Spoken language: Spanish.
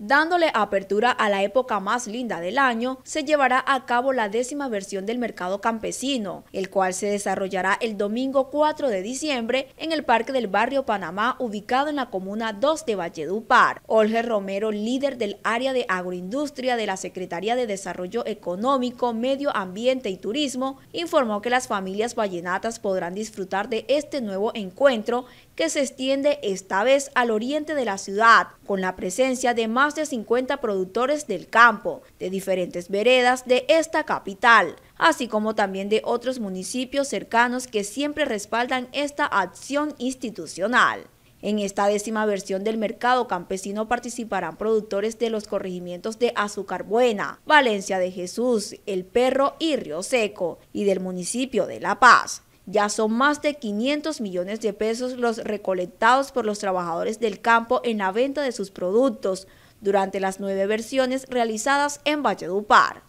Dándole apertura a la época más linda del año, se llevará a cabo la décima versión del mercado campesino, el cual se desarrollará el domingo 4 de diciembre en el Parque del Barrio Panamá, ubicado en la Comuna 2 de Valledupar. Olger Romero, líder del área de agroindustria de la Secretaría de Desarrollo Económico, Medio Ambiente y Turismo, informó que las familias vallenatas podrán disfrutar de este nuevo encuentro que se extiende esta vez al oriente de la ciudad, con la presencia de más de 50 productores del campo, de diferentes veredas de esta capital, así como también de otros municipios cercanos que siempre respaldan esta acción institucional. En esta décima versión del mercado campesino participarán productores de los corregimientos de Azúcar Buena, Valencia de Jesús, El Perro y Río Seco, y del municipio de La Paz. Ya son más de 500 millones de pesos los recolectados por los trabajadores del campo en la venta de sus productos, durante las nueve versiones realizadas en Valledupar.